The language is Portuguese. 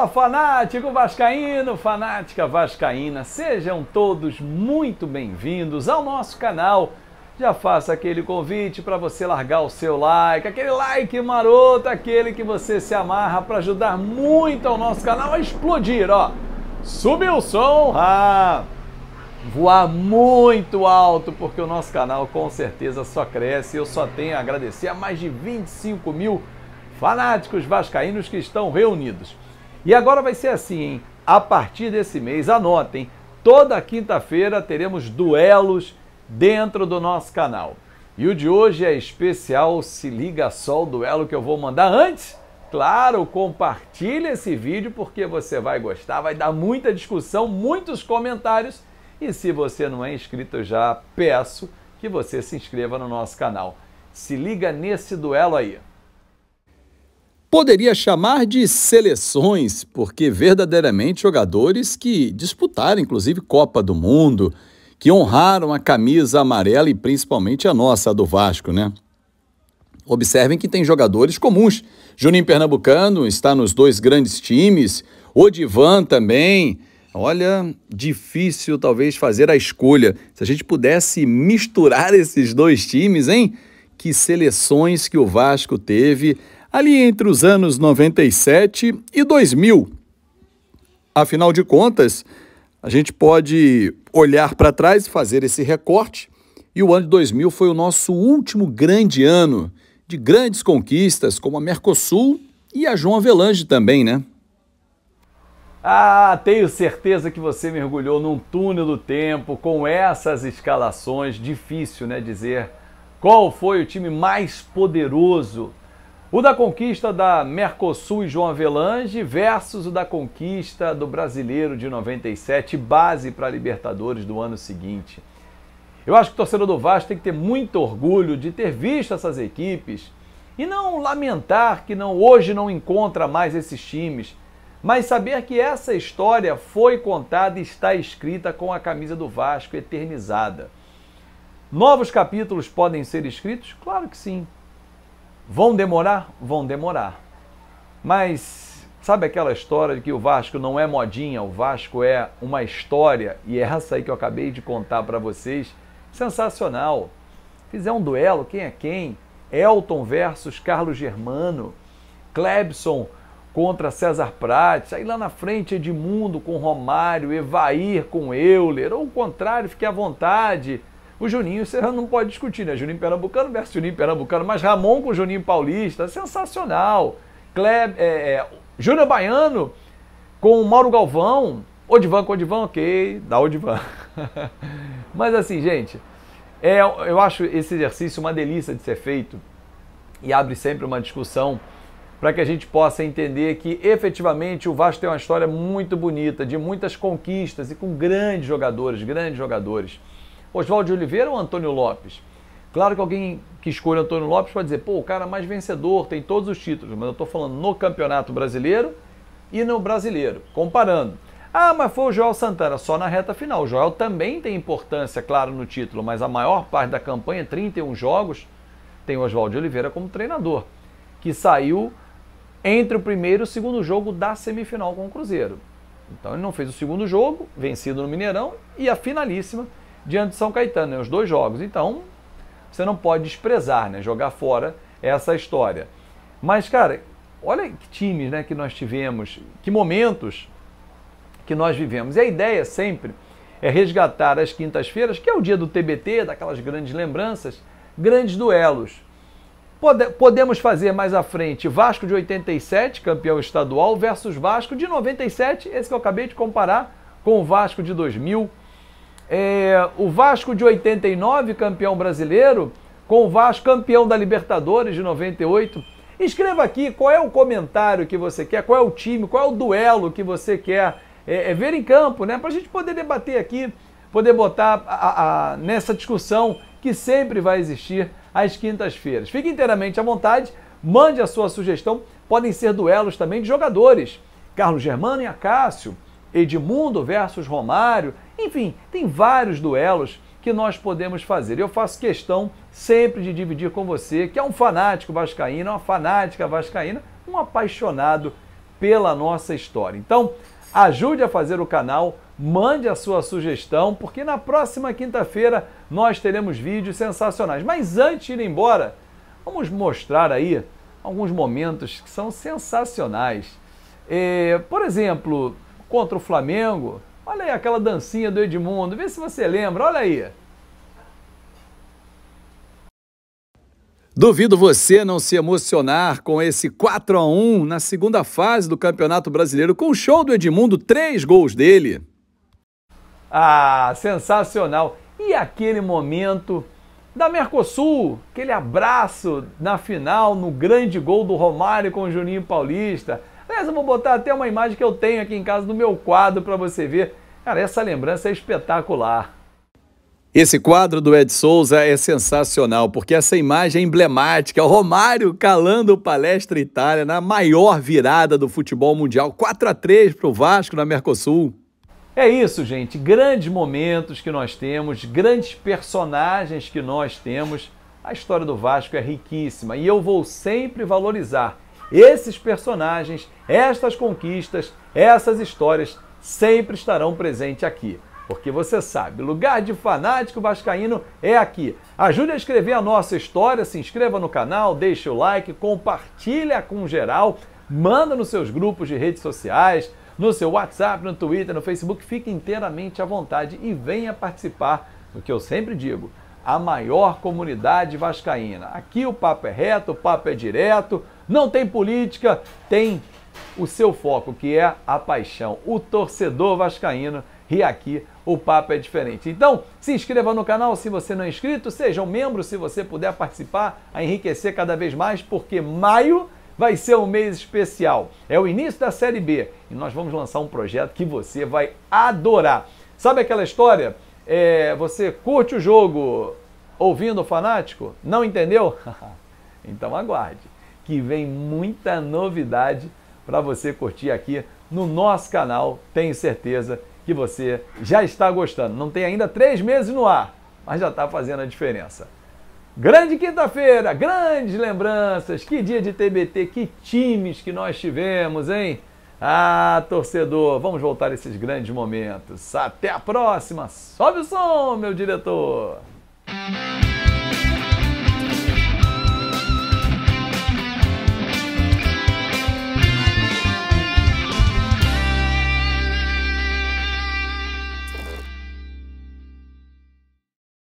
Fala, fanático vascaíno, fanática vascaína, sejam todos muito bem-vindos ao nosso canal. Já faço aquele convite para você largar o seu like, aquele like maroto, aquele que você se amarra para ajudar muito ao nosso canal a explodir, ó. Subiu o som, ah, voar muito alto, porque o nosso canal com certeza só cresce. Eu só tenho a agradecer a mais de 25 mil fanáticos vascaínos que estão reunidos. E agora vai ser assim, hein? A partir desse mês, anotem, toda quinta-feira teremos duelos dentro do nosso canal. E o de hoje é especial, se liga só o duelo que eu vou mandar antes. Claro, compartilhe esse vídeo porque você vai gostar, vai dar muita discussão, muitos comentários. E se você não é inscrito, eu já peço que você se inscreva no nosso canal. Se liga nesse duelo aí poderia chamar de seleções, porque verdadeiramente jogadores que disputaram, inclusive, Copa do Mundo, que honraram a camisa amarela e principalmente a nossa, a do Vasco, né? Observem que tem jogadores comuns. Juninho Pernambucano está nos dois grandes times, Odivan também. Olha, difícil talvez fazer a escolha. Se a gente pudesse misturar esses dois times, hein? Que seleções que o Vasco teve ali entre os anos 97 e 2000. Afinal de contas, a gente pode olhar para trás e fazer esse recorte, e o ano de 2000 foi o nosso último grande ano de grandes conquistas, como a Mercosul e a João Avelange também, né? Ah, tenho certeza que você mergulhou num túnel do tempo com essas escalações. Difícil, né, dizer qual foi o time mais poderoso o da conquista da Mercosul e João Avelange versus o da conquista do brasileiro de 97, base para a Libertadores do ano seguinte. Eu acho que o torcedor do Vasco tem que ter muito orgulho de ter visto essas equipes e não lamentar que não hoje não encontra mais esses times, mas saber que essa história foi contada e está escrita com a camisa do Vasco eternizada. Novos capítulos podem ser escritos? Claro que sim. Vão demorar? Vão demorar. Mas sabe aquela história de que o Vasco não é modinha, o Vasco é uma história e é essa aí que eu acabei de contar para vocês, sensacional. Fizer um duelo, quem é quem? Elton versus Carlos Germano, Klebson contra César Prates, aí lá na frente Edmundo com Romário, Evair com Euler, ou o contrário, fique à vontade o Juninho, você não pode discutir, né? Juninho Pernambucano versus Juninho Pernambucano, mas Ramon com Juninho Paulista, sensacional. Kleb, é, é, Júnior Baiano com Mauro Galvão, Odivan com Odivan, ok, dá Odivan. mas assim, gente, é, eu acho esse exercício uma delícia de ser feito e abre sempre uma discussão para que a gente possa entender que efetivamente o Vasco tem uma história muito bonita, de muitas conquistas e com grandes jogadores, grandes jogadores. Oswaldo de Oliveira ou Antônio Lopes? Claro que alguém que escolhe Antônio Lopes pode dizer, pô, o cara é mais vencedor, tem todos os títulos, mas eu estou falando no Campeonato Brasileiro e no Brasileiro, comparando. Ah, mas foi o Joel Santana, só na reta final. O Joel também tem importância, claro, no título, mas a maior parte da campanha, 31 jogos, tem o Oswaldo Oliveira como treinador, que saiu entre o primeiro e o segundo jogo da semifinal com o Cruzeiro. Então ele não fez o segundo jogo, vencido no Mineirão, e a finalíssima diante de São Caetano, né? os dois jogos. Então, você não pode desprezar, né? jogar fora essa história. Mas, cara, olha que times né, que nós tivemos, que momentos que nós vivemos. E a ideia sempre é resgatar as quintas-feiras, que é o dia do TBT, daquelas grandes lembranças, grandes duelos. podemos fazer mais à frente Vasco de 87, campeão estadual, versus Vasco de 97, esse que eu acabei de comparar com o Vasco de 2000, é, o Vasco de 89, campeão brasileiro, com o Vasco campeão da Libertadores de 98. Escreva aqui qual é o comentário que você quer, qual é o time, qual é o duelo que você quer é, é ver em campo, né? Para a gente poder debater aqui, poder botar a, a, nessa discussão que sempre vai existir às quintas-feiras. Fique inteiramente à vontade, mande a sua sugestão. Podem ser duelos também de jogadores. Carlos Germano e Acácio, Edmundo versus Romário enfim, tem vários duelos que nós podemos fazer. Eu faço questão sempre de dividir com você, que é um fanático vascaíno, uma fanática vascaína, um apaixonado pela nossa história. Então, ajude a fazer o canal, mande a sua sugestão, porque na próxima quinta-feira nós teremos vídeos sensacionais. Mas antes de ir embora, vamos mostrar aí alguns momentos que são sensacionais. É, por exemplo, contra o Flamengo, Olha aí aquela dancinha do Edmundo, vê se você lembra, olha aí. Duvido você não se emocionar com esse 4 a 1 na segunda fase do Campeonato Brasileiro, com o show do Edmundo, três gols dele. Ah, sensacional! E aquele momento da Mercosul, aquele abraço na final, no grande gol do Romário com o Juninho Paulista. Aliás, eu vou botar até uma imagem que eu tenho aqui em casa do meu quadro para você ver Cara, essa lembrança é espetacular. Esse quadro do Ed Souza é sensacional, porque essa imagem é emblemática, o Romário calando o Palestra Itália na maior virada do futebol mundial, 4 a 3 para o Vasco na Mercosul. É isso, gente, grandes momentos que nós temos, grandes personagens que nós temos. A história do Vasco é riquíssima e eu vou sempre valorizar esses personagens, estas conquistas, essas histórias sempre estarão presentes aqui. Porque você sabe, lugar de fanático vascaíno é aqui. Ajude a escrever a nossa história, se inscreva no canal, deixe o like, compartilha com geral, manda nos seus grupos de redes sociais, no seu WhatsApp, no Twitter, no Facebook, fique inteiramente à vontade e venha participar do que eu sempre digo, a maior comunidade vascaína. Aqui o papo é reto, o papo é direto, não tem política, tem o seu foco, que é a paixão, o torcedor vascaíno. E aqui o papo é diferente. Então, se inscreva no canal se você não é inscrito, seja um membro se você puder participar, a enriquecer cada vez mais, porque maio vai ser um mês especial. É o início da Série B e nós vamos lançar um projeto que você vai adorar. Sabe aquela história? É, você curte o jogo ouvindo o fanático? Não entendeu? então aguarde, que vem muita novidade para você curtir aqui no nosso canal. Tenho certeza que você já está gostando. Não tem ainda três meses no ar, mas já está fazendo a diferença. Grande quinta-feira, grandes lembranças, que dia de TBT, que times que nós tivemos, hein? Ah, torcedor, vamos voltar a esses grandes momentos. Até a próxima. Sobe o som, meu diretor.